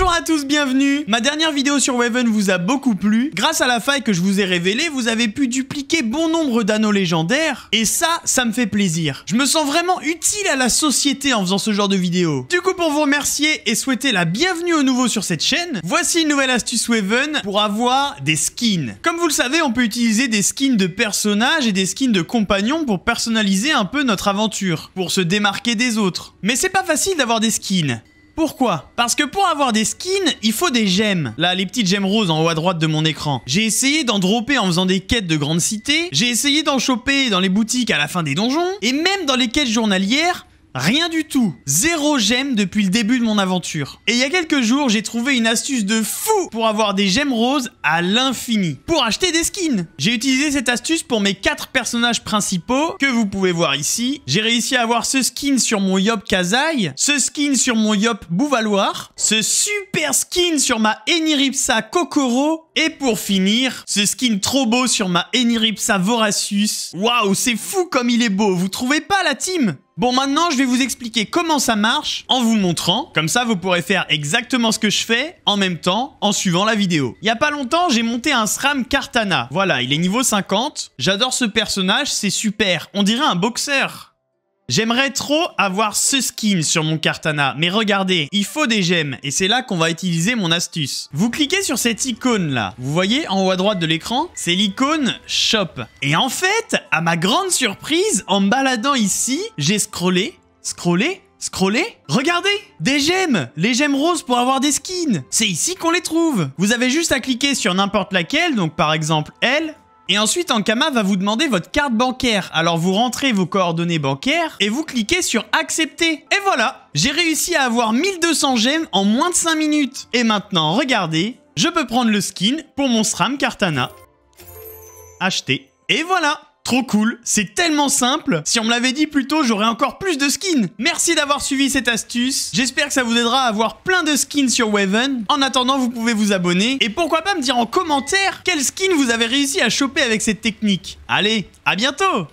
Bonjour à tous, bienvenue Ma dernière vidéo sur Waven vous a beaucoup plu. Grâce à la faille que je vous ai révélée, vous avez pu dupliquer bon nombre d'anneaux légendaires. Et ça, ça me fait plaisir. Je me sens vraiment utile à la société en faisant ce genre de vidéo. Du coup, pour vous remercier et souhaiter la bienvenue au nouveau sur cette chaîne, voici une nouvelle astuce Waven pour avoir des skins. Comme vous le savez, on peut utiliser des skins de personnages et des skins de compagnons pour personnaliser un peu notre aventure, pour se démarquer des autres. Mais c'est pas facile d'avoir des skins. Pourquoi Parce que pour avoir des skins, il faut des gemmes. Là, les petites gemmes roses en haut à droite de mon écran. J'ai essayé d'en dropper en faisant des quêtes de grandes cités, J'ai essayé d'en choper dans les boutiques à la fin des donjons. Et même dans les quêtes journalières, Rien du tout Zéro gemme depuis le début de mon aventure. Et il y a quelques jours, j'ai trouvé une astuce de fou pour avoir des gemmes roses à l'infini. Pour acheter des skins J'ai utilisé cette astuce pour mes 4 personnages principaux, que vous pouvez voir ici. J'ai réussi à avoir ce skin sur mon Yop Kazai, ce skin sur mon Yop Bouvaloir, ce super skin sur ma Eniripsa Kokoro, et pour finir, ce skin trop beau sur ma Eniripsa Voracius. Waouh, c'est fou comme il est beau, vous trouvez pas la team Bon, maintenant, je vais vous expliquer comment ça marche en vous montrant. Comme ça, vous pourrez faire exactement ce que je fais en même temps en suivant la vidéo. Il y a pas longtemps, j'ai monté un SRAM Kartana. Voilà, il est niveau 50. J'adore ce personnage, c'est super. On dirait un boxeur. J'aimerais trop avoir ce skin sur mon Cartana, mais regardez, il faut des gemmes, et c'est là qu'on va utiliser mon astuce. Vous cliquez sur cette icône là, vous voyez en haut à droite de l'écran, c'est l'icône Shop. Et en fait, à ma grande surprise, en me baladant ici, j'ai scrollé, scrollé, scrollé... Regardez Des gemmes Les gemmes roses pour avoir des skins C'est ici qu'on les trouve Vous avez juste à cliquer sur n'importe laquelle, donc par exemple elle, et ensuite, Ankama va vous demander votre carte bancaire. Alors vous rentrez vos coordonnées bancaires et vous cliquez sur accepter. Et voilà, j'ai réussi à avoir 1200 gemmes en moins de 5 minutes. Et maintenant, regardez, je peux prendre le skin pour mon SRAM Cartana. Acheter. Et voilà Trop cool, c'est tellement simple. Si on me l'avait dit plus tôt, j'aurais encore plus de skins. Merci d'avoir suivi cette astuce. J'espère que ça vous aidera à avoir plein de skins sur Waven. En attendant, vous pouvez vous abonner. Et pourquoi pas me dire en commentaire quel skin vous avez réussi à choper avec cette technique. Allez, à bientôt